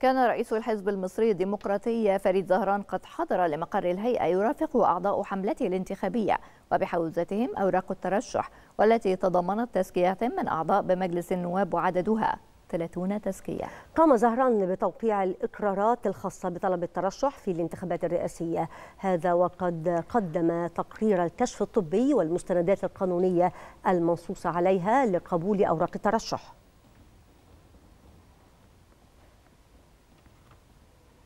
كان رئيس الحزب المصري الديمقراطي فريد زهران قد حضر لمقر الهيئة يرافقه أعضاء حملته الانتخابية وبحوزتهم أوراق الترشح والتي تضمنت تزكيات من أعضاء بمجلس النواب وعددها 30 تزكية قام زهران بتوقيع الإقرارات الخاصة بطلب الترشح في الانتخابات الرئاسية هذا وقد قدم تقرير الكشف الطبي والمستندات القانونية المنصوص عليها لقبول أوراق الترشح